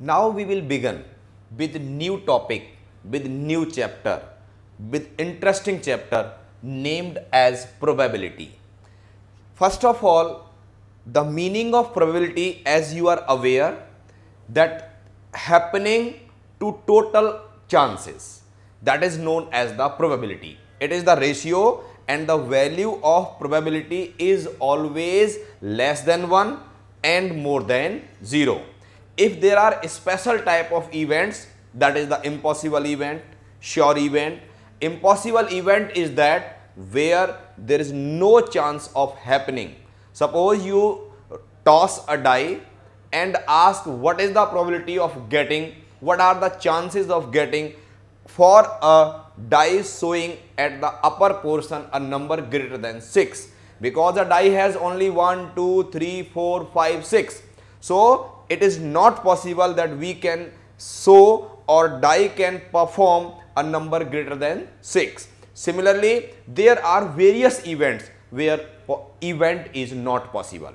Now we will begin with new topic, with new chapter, with interesting chapter named as probability. First of all, the meaning of probability as you are aware that happening to total chances that is known as the probability. It is the ratio and the value of probability is always less than 1 and more than 0 if there are special type of events that is the impossible event, sure event. Impossible event is that where there is no chance of happening. Suppose you toss a die and ask what is the probability of getting, what are the chances of getting for a die showing at the upper portion a number greater than 6 because a die has only 1, 2, 3, 4, 5, 6. So, it is not possible that we can sew or die can perform a number greater than 6. Similarly, there are various events where event is not possible.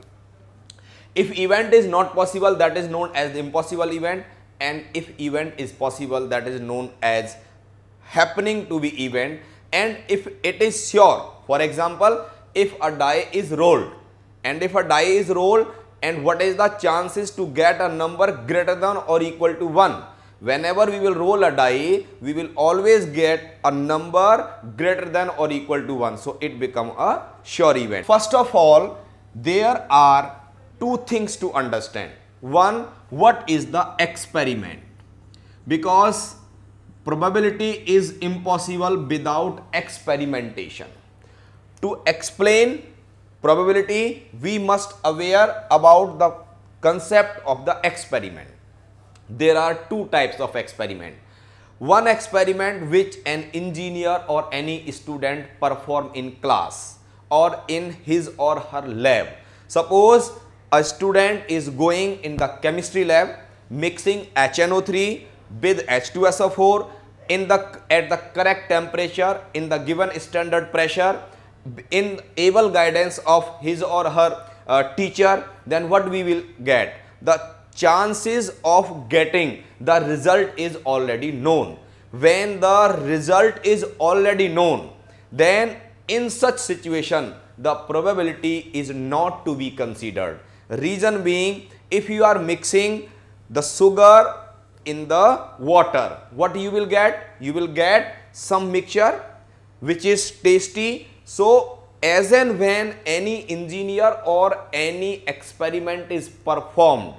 If event is not possible that is known as the impossible event and if event is possible that is known as happening to be event and if it is sure for example if a die is rolled and if a die is rolled and what is the chances to get a number greater than or equal to 1. Whenever we will roll a die, we will always get a number greater than or equal to 1. So, it become a sure event. First of all, there are two things to understand. One, what is the experiment? Because probability is impossible without experimentation. To explain probability we must aware about the concept of the experiment. There are two types of experiment. One experiment which an engineer or any student perform in class or in his or her lab. Suppose a student is going in the chemistry lab mixing HNO3 with H2SO4 in the at the correct temperature in the given standard pressure in able guidance of his or her uh, teacher, then what we will get? The chances of getting the result is already known. When the result is already known, then in such situation, the probability is not to be considered. Reason being, if you are mixing the sugar in the water, what you will get? You will get some mixture which is tasty so as and when any engineer or any experiment is performed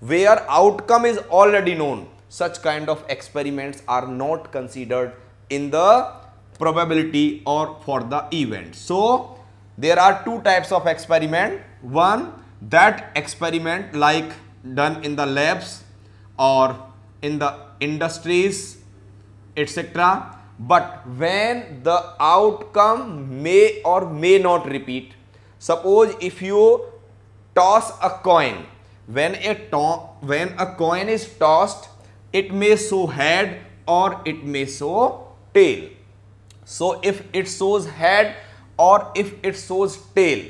where outcome is already known, such kind of experiments are not considered in the probability or for the event. So there are two types of experiment. One that experiment like done in the labs or in the industries etc but when the outcome may or may not repeat. Suppose if you toss a coin, when a, when a coin is tossed, it may show head or it may show tail. So if it shows head or if it shows tail.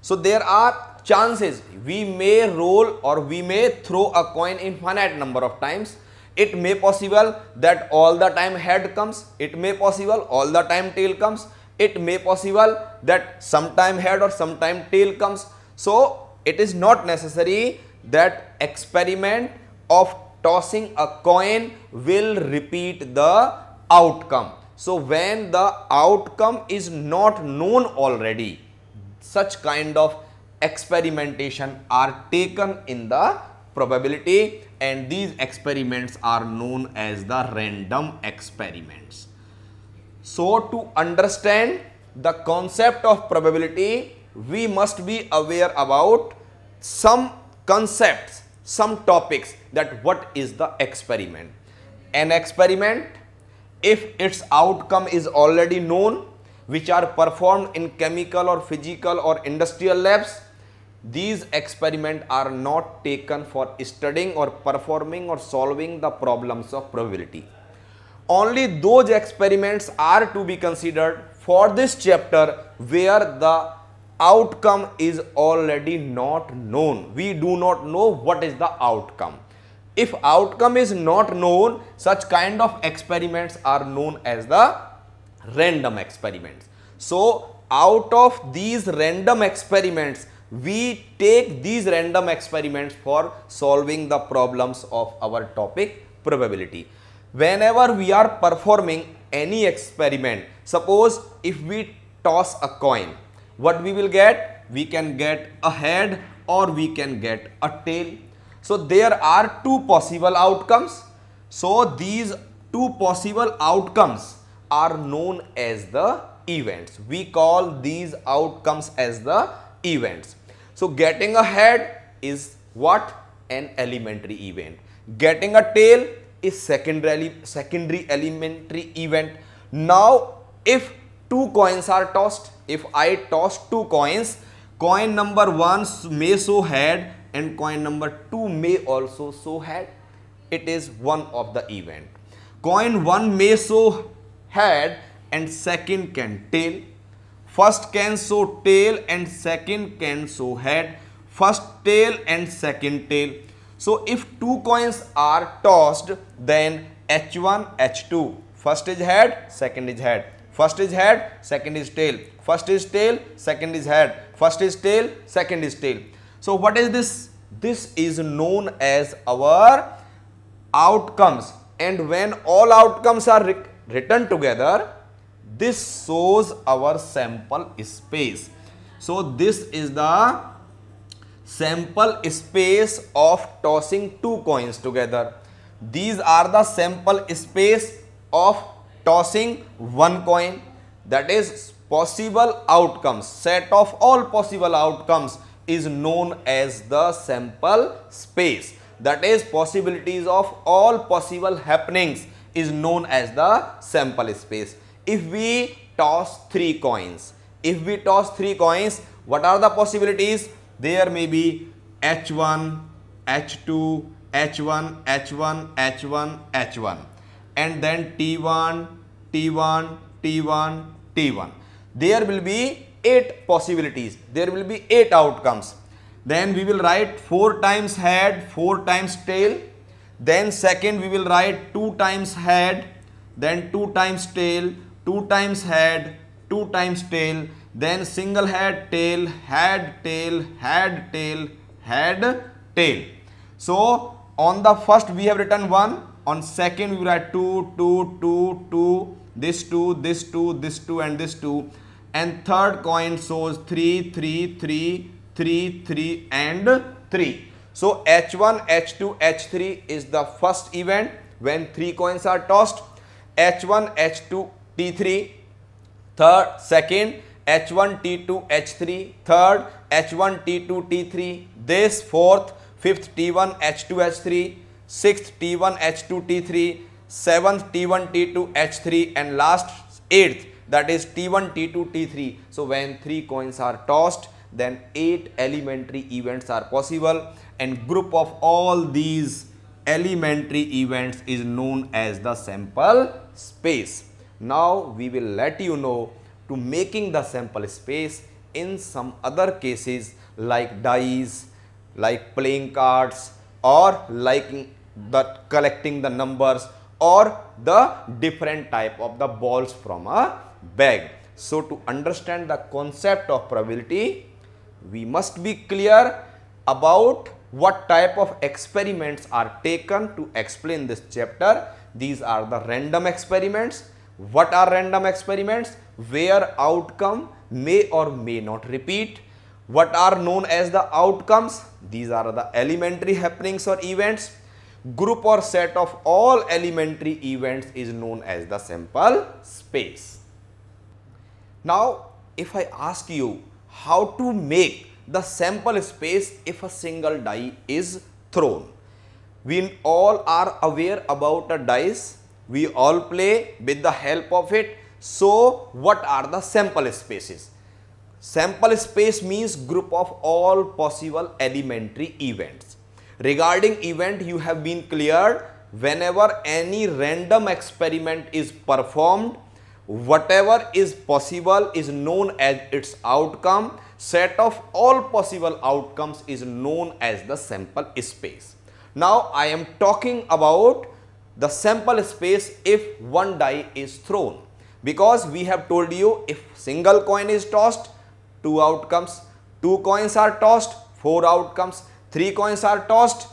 So there are chances we may roll or we may throw a coin infinite number of times it may possible that all the time head comes it may possible all the time tail comes it may possible that sometime head or sometime tail comes so it is not necessary that experiment of tossing a coin will repeat the outcome so when the outcome is not known already such kind of experimentation are taken in the probability and these experiments are known as the random experiments. So to understand the concept of probability, we must be aware about some concepts, some topics that what is the experiment. An experiment, if its outcome is already known, which are performed in chemical or physical or industrial labs, these experiments are not taken for studying or performing or solving the problems of probability. Only those experiments are to be considered for this chapter where the outcome is already not known. We do not know what is the outcome. If outcome is not known, such kind of experiments are known as the random experiments. So, out of these random experiments, we take these random experiments for solving the problems of our topic probability. Whenever we are performing any experiment, suppose if we toss a coin, what we will get? We can get a head or we can get a tail. So there are two possible outcomes. So these two possible outcomes are known as the events. We call these outcomes as the events so getting a head is what? An elementary event. Getting a tail is secondary, secondary elementary event. Now if two coins are tossed, if I toss two coins, coin number 1 may show head and coin number 2 may also show head. It is one of the event. Coin 1 may show head and second can tail first can show tail and second can show head first tail and second tail so if two coins are tossed then h1 h2 first is head second is head first is head second is tail first is tail second is head first is tail second is tail so what is this this is known as our outcomes and when all outcomes are written together this shows our sample space so this is the sample space of tossing two coins together these are the sample space of tossing one coin that is possible outcomes set of all possible outcomes is known as the sample space that is possibilities of all possible happenings is known as the sample space if we toss three coins. If we toss three coins, what are the possibilities? There may be H1, H2, H1, H1, H1, H1 and then T1, T1, T1, T1. There will be 8 possibilities. There will be 8 outcomes. Then we will write 4 times head, 4 times tail. Then second we will write 2 times head, then 2 times tail, two times head, two times tail, then single head, tail, head, tail, head, tail, head, tail. So on the first we have written one, on second we write two, two, two, two, this two, this two, this two and this two. And third coin shows three, three, three, three, three and three. So H1, H2, H3 is the first event when three coins are tossed. H1, H2, T3, third, second, H1, T2, H3, third, H1, T2, T3, this fourth, fifth, T1, H2, H3, sixth, T1, H2, T3, seventh, T1, T2, H3, and last eighth, that is T1, T2, T3. So when three coins are tossed, then eight elementary events are possible and group of all these elementary events is known as the sample space. Now we will let you know to making the sample space in some other cases like dice, like playing cards or like the collecting the numbers or the different type of the balls from a bag. So to understand the concept of probability, we must be clear about what type of experiments are taken to explain this chapter. These are the random experiments what are random experiments? Where outcome may or may not repeat. What are known as the outcomes? These are the elementary happenings or events. Group or set of all elementary events is known as the sample space. Now, if I ask you how to make the sample space if a single die is thrown, we all are aware about a dice we all play with the help of it. So, what are the sample spaces? Sample space means group of all possible elementary events. Regarding event, you have been cleared. whenever any random experiment is performed, whatever is possible is known as its outcome. Set of all possible outcomes is known as the sample space. Now I am talking about the sample space if one die is thrown because we have told you if single coin is tossed two outcomes two coins are tossed four outcomes three coins are tossed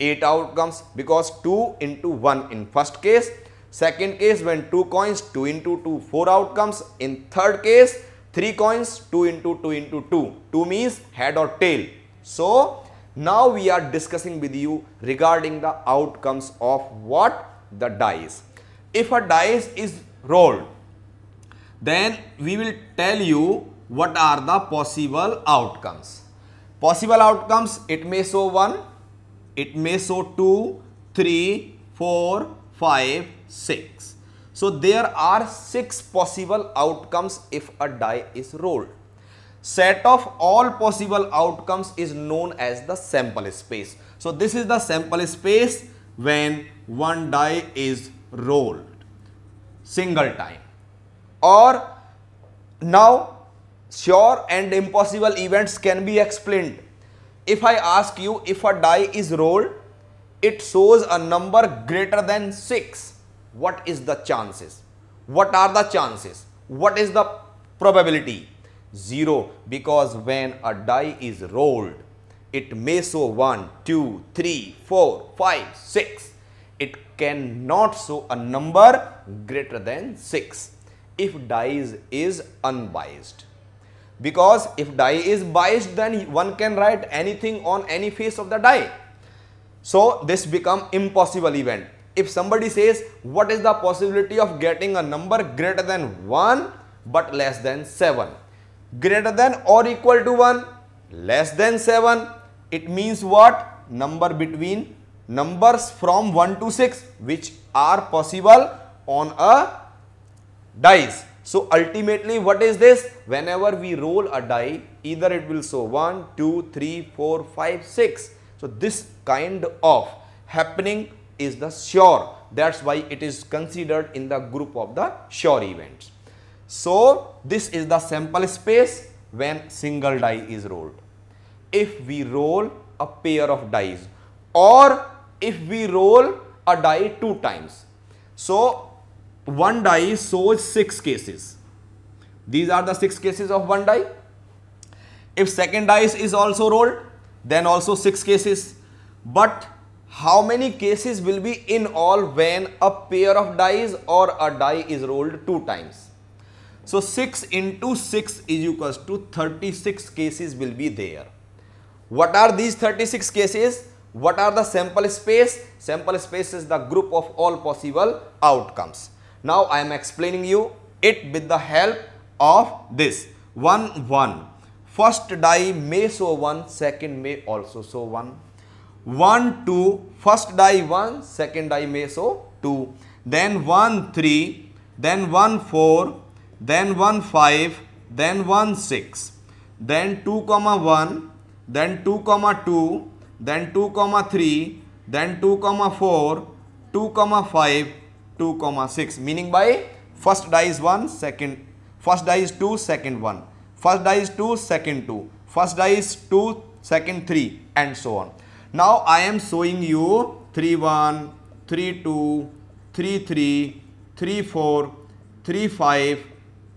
eight outcomes because two into one in first case second case when two coins two into two four outcomes in third case three coins two into two into two two means head or tail so now we are discussing with you regarding the outcomes of what the dice. If a dice is rolled, then we will tell you what are the possible outcomes. Possible outcomes, it may show 1, it may show 2, 3, 4, 5, 6. So there are 6 possible outcomes if a die is rolled set of all possible outcomes is known as the sample space. So this is the sample space when one die is rolled single time or now sure and impossible events can be explained. If I ask you if a die is rolled it shows a number greater than 6 what is the chances what are the chances what is the probability 0 because when a die is rolled, it may show 1, 2, 3, 4, 5, 6. It cannot show a number greater than 6 if die is unbiased. Because if die is biased then one can write anything on any face of the die. So this become impossible event. If somebody says what is the possibility of getting a number greater than 1 but less than 7 greater than or equal to 1, less than 7. It means what? Number between numbers from 1 to 6 which are possible on a dice. So ultimately what is this? Whenever we roll a die, either it will show 1, 2, 3, 4, 5, 6. So this kind of happening is the sure. That's why it is considered in the group of the sure events. So this is the sample space when single die is rolled. If we roll a pair of dies or if we roll a die two times. So one die shows six cases. These are the six cases of one die. If second dice is also rolled, then also six cases. But how many cases will be in all when a pair of dies or a die is rolled two times? So 6 into 6 is equals to 36 cases will be there. What are these 36 cases? What are the sample space? Sample space is the group of all possible outcomes. Now I am explaining you it with the help of this 1 1. First die may show 1, second may also show 1. 1 2, first die 1, second die may show 2. Then 1 3, then 1 4, then 1 5 then 1 6 then 2 comma 1 then 2 comma 2 then 2 comma 3 then 2 comma 4 2 comma 5 2 comma 6 meaning by first die is 1 second first die is 2 second 1 first die is 2 second 2 first die is 2 second 3 and so on now i am showing you 3 1 3 2 3 3 3 4 3 5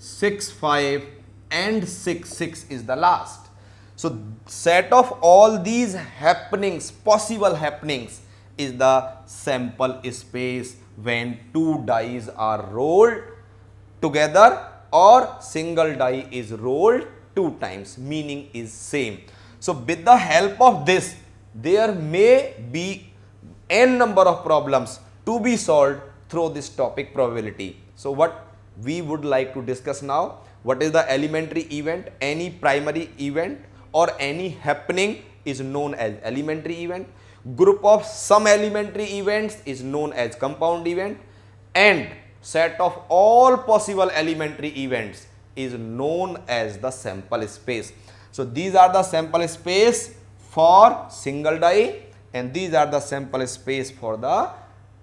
6, 5 and 6, 6 is the last. So set of all these happenings, possible happenings is the sample space when two dies are rolled together or single die is rolled two times meaning is same. So with the help of this there may be n number of problems to be solved through this topic probability. So what we would like to discuss now what is the elementary event any primary event or any happening is known as elementary event group of some elementary events is known as compound event and set of all possible elementary events is known as the sample space so these are the sample space for single die and these are the sample space for the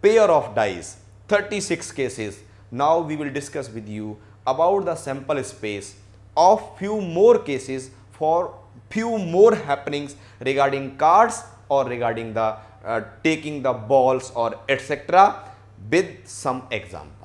pair of dies 36 cases now we will discuss with you about the sample space of few more cases for few more happenings regarding cards or regarding the uh, taking the balls or etc with some example.